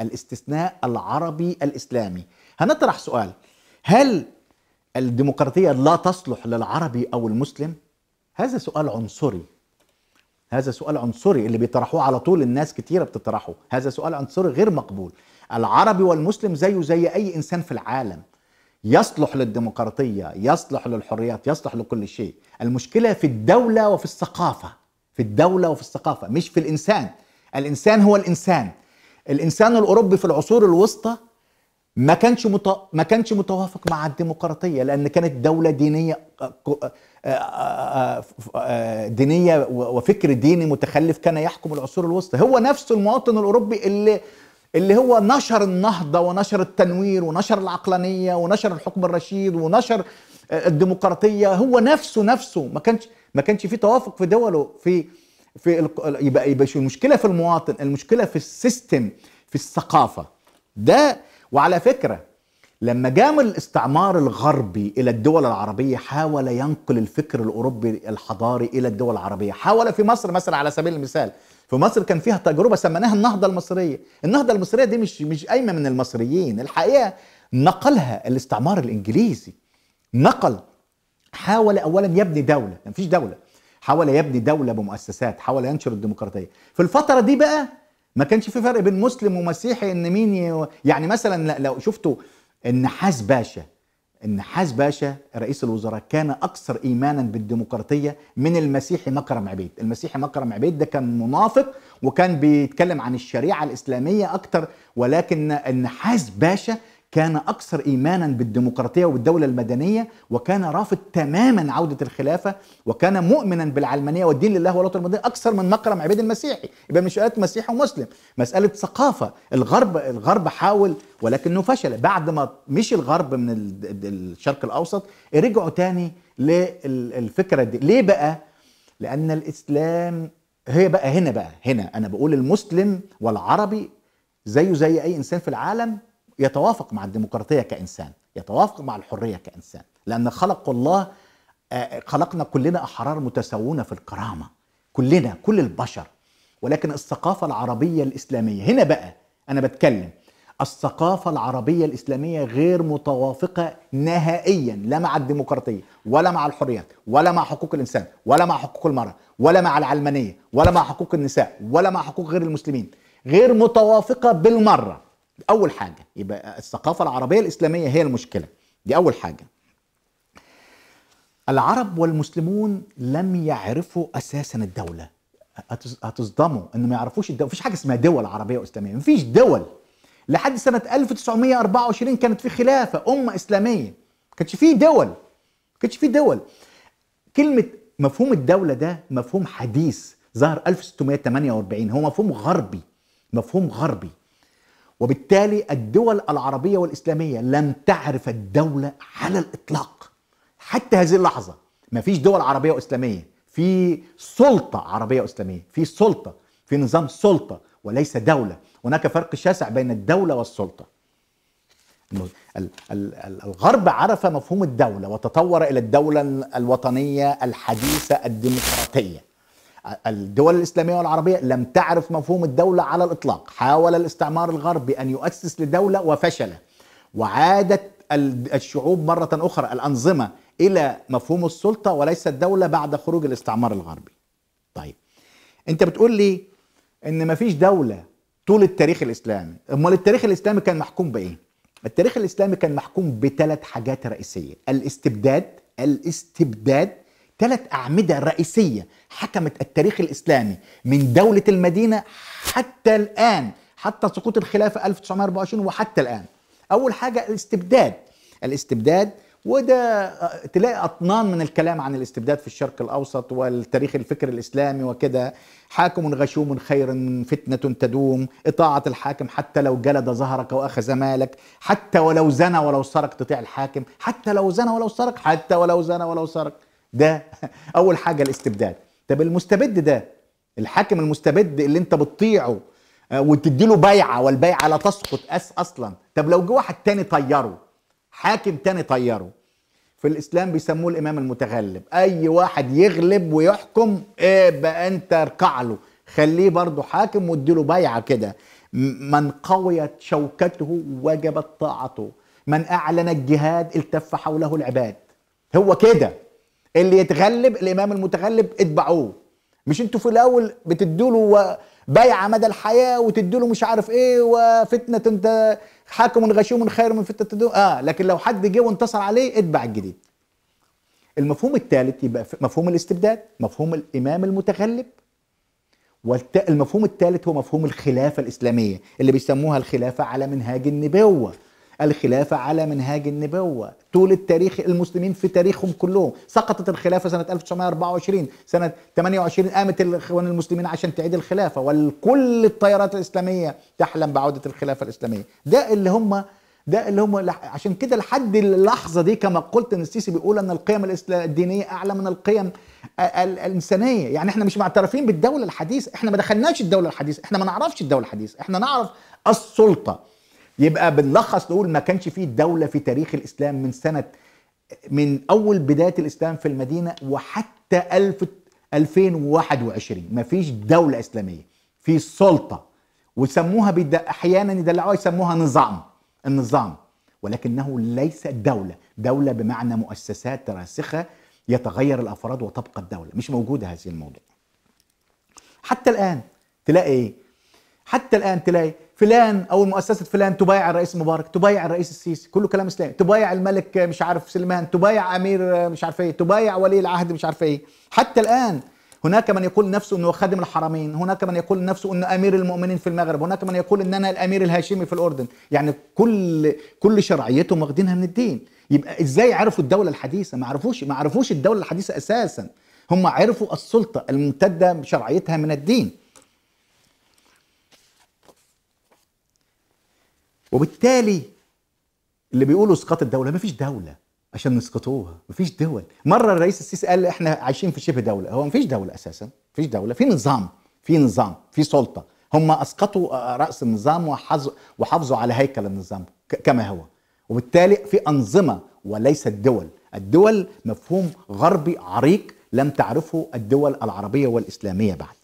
الاستثناء العربي الاسلامي هنطرح سؤال هل الديمقراطيه لا تصلح للعربي او المسلم هذا سؤال عنصري هذا سؤال عنصري اللي بيطرحوه على طول الناس كتيره بتطرحه هذا سؤال عنصري غير مقبول العربي والمسلم زيه زي اي انسان في العالم يصلح للديمقراطيه يصلح للحريات يصلح لكل شيء المشكله في الدوله وفي الثقافه في الدوله وفي الثقافه مش في الانسان الانسان هو الانسان الانسان الاوروبي في العصور الوسطى ما كانش مت... ما كانش متوافق مع الديمقراطيه لان كانت دوله دينيه آه، آه، آه، دينيه وفكر ديني متخلف كان يحكم العصور الوسطى هو نفسه المواطن الاوروبي اللي اللي هو نشر النهضه ونشر التنوير ونشر العقلانيه ونشر الحكم الرشيد ونشر الديمقراطيه هو نفسه نفسه ما كانش ما كانش في توافق في دوله في في ال... يبقى يبقى المشكله في المواطن المشكله في السيستم في الثقافه ده وعلى فكره لما جاء الاستعمار الغربي الى الدول العربيه حاول ينقل الفكر الاوروبي الحضاري الى الدول العربيه حاول في مصر مثلا على سبيل المثال في مصر كان فيها تجربه سميناها النهضه المصريه النهضه المصريه دي مش مش قايمه من المصريين الحقيقه نقلها الاستعمار الانجليزي نقل حاول اولا يبني دوله ما فيش دوله حاول يبني دوله بمؤسسات حاول ينشر الديمقراطيه في الفتره دي بقى ما كانش في فرق بين مسلم ومسيحي ان مين يعني مثلا لو شفتوا النحاس باشا النحاس باشا رئيس الوزراء كان اكثر ايمانا بالديمقراطيه من المسيحي مكرم عبيد المسيحي مكرم عبيد ده كان منافق وكان بيتكلم عن الشريعه الاسلاميه اكتر ولكن النحاس باشا كان أكثر إيمانا بالديمقراطية والدولة المدنية وكان رافض تماما عودة الخلافة وكان مؤمنا بالعلمانية والدين لله والوطن المدني أكثر من مكرم عبيد المسيحي يبقى مش مساله مسيحي ومسلم مسألة ثقافة الغرب الغرب حاول ولكنه فشل بعد ما مشي الغرب من الشرق الأوسط رجعوا تاني للفكرة دي ليه بقى؟ لأن الإسلام هي بقى هنا بقى هنا أنا بقول المسلم والعربي زيه زي أي إنسان في العالم يتوافق مع الديمقراطيه كانسان يتوافق مع الحريه كانسان لان خلق الله آه، آه، خلقنا كلنا احرار متساوون في الكرامه كلنا كل البشر ولكن الثقافه العربيه الاسلاميه هنا بقى انا بتكلم الثقافة العربية الإسلامية غير متوافقة نهائيا لا مع الديمقراطية ولا مع الحريات ولا مع حقوق الإنسان ولا مع حقوق المرأة ولا مع العلمانية ولا مع حقوق النساء ولا مع حقوق غير المسلمين غير متوافقة بالمرة اول حاجه يبقى الثقافه العربيه الاسلاميه هي المشكله دي اول حاجه العرب والمسلمون لم يعرفوا اساسا الدوله هتصدموا ان ما يعرفوش الدوله مفيش حاجه اسمها دول عربيه واسلاميه مفيش دول لحد سنه 1924 كانت في خلافه امه اسلاميه ما كانش فيه دول ما كانش فيه دول كلمه مفهوم الدوله ده مفهوم حديث ظهر 1648 هو مفهوم غربي مفهوم غربي وبالتالي الدول العربية والإسلامية لم تعرف الدولة على الإطلاق حتى هذه اللحظة ما فيش دول عربية وإسلامية في سلطة عربية وإسلامية في سلطة في نظام سلطة وليس دولة هناك فرق شاسع بين الدولة والسلطة الغرب عرف مفهوم الدولة وتطور إلى الدولة الوطنية الحديثة الديمقراطية الدول الإسلامية والعربية لم تعرف مفهوم الدولة على الإطلاق حاول الاستعمار الغربي أن يؤسس لدولة وفشل وعادت الشعوب مرة أخرى الأنظمة إلى مفهوم السلطة وليس الدولة بعد خروج الاستعمار الغربي طيب أنت بتقول لي أن مفيش دولة طول التاريخ الإسلامي أمال التاريخ الإسلامي كان محكوم بإيه؟ التاريخ الإسلامي كان محكوم بثلاث حاجات رئيسية الاستبداد الاستبداد ثلاث أعمدة رئيسية حكمت التاريخ الإسلامي من دولة المدينة حتى الآن حتى سقوط الخلافة 1924 وحتى الآن أول حاجة الاستبداد الاستبداد وده آه، تلاقي أطنان من الكلام عن الاستبداد في الشرق الأوسط والتاريخ الفكر الإسلامي وكده حاكم غشوم خير فتنة تدوم إطاعة الحاكم حتى لو جلد ظهرك وأخذ مالك حتى ولو زنى ولو سرق تطيع الحاكم حتى لو زنى ولو سرق حتى ولو زنى ولو سرق ده اول حاجه الاستبداد طب المستبد ده الحاكم المستبد اللي انت بتطيعه آه، وتدي له بيعه والبيعه لا تسقط أس اصلا طب لو جه واحد تاني طيره حاكم تاني طيره في الاسلام بيسموه الامام المتغلب اي واحد يغلب ويحكم ايه بقى انت اركع له خليه برضه حاكم واديله بيعه كده من قويت شوكته وجبت طاعته من اعلن الجهاد التف حوله العباد هو كده اللي يتغلب الامام المتغلب اتبعوه مش انتوا في الاول بتدوا له بيعه مدى الحياه وتدوا له مش عارف ايه وفتنه انت حاكم غشيم خير من فتنه دو. اه لكن لو حد جه وانتصر عليه اتبع الجديد المفهوم الثالث يبقى مفهوم الاستبداد مفهوم الامام المتغلب والمفهوم الثالث هو مفهوم الخلافه الاسلاميه اللي بيسموها الخلافه على منهاج النبوه الخلافة على منهاج النبوة طول التاريخ المسلمين في تاريخهم كلهم سقطت الخلافة سنة 1924 سنة 28 قامت الإخوان المسلمين عشان تعيد الخلافة والكل التيارات الإسلامية تحلم بعودة الخلافة الإسلامية ده اللي هم ده اللي هم عشان كده لحد اللحظه دي كما قلت ان السيسي بيقول ان القيم الدينيه اعلى من القيم الانسانيه يعني احنا مش معترفين بالدوله الحديثه احنا ما دخلناش الدوله الحديثه احنا ما نعرفش الدوله الحديثه احنا نعرف السلطه يبقى بنلخص نقول ما كانش فيه دولة في تاريخ الإسلام من سنة من أول بداية الإسلام في المدينة وحتى 2021 ما فيش دولة إسلامية في سلطة وسموها أحيانا يدلعوها يسموها نظام النظام ولكنه ليس دولة دولة بمعنى مؤسسات راسخة يتغير الأفراد وتبقى الدولة مش موجودة هذه الموضوع حتى الآن تلاقي ايه حتى الان تلاقي فلان او مؤسسه فلان تبايع الرئيس مبارك تبايع الرئيس السيسي كله كلام اسلامي تبايع الملك مش عارف سليمان تبايع امير مش عارف ايه تبايع ولي العهد مش عارف ايه حتى الان هناك من يقول نفسه انه خادم الحرمين هناك من يقول نفسه انه امير المؤمنين في المغرب هناك من يقول ان انا الامير الهاشمي في الاردن يعني كل كل شرعيتهم واخدينها من الدين يبقى ازاي عرفوا الدوله الحديثه ما عرفوش ما عرفوش الدوله الحديثه اساسا هم عرفوا السلطه الممتده بشرعيتها من الدين وبالتالي اللي بيقولوا اسقاط الدوله ما فيش دوله عشان نسقطوها ما فيش دول مره الرئيس السيسي قال احنا عايشين في شبه دوله هو ما فيش دوله اساسا ما فيش دوله في نظام في نظام في سلطه هم اسقطوا راس النظام وحافظوا على هيكل النظام كما هو وبالتالي في انظمه وليست دول الدول مفهوم غربي عريق لم تعرفه الدول العربيه والاسلاميه بعد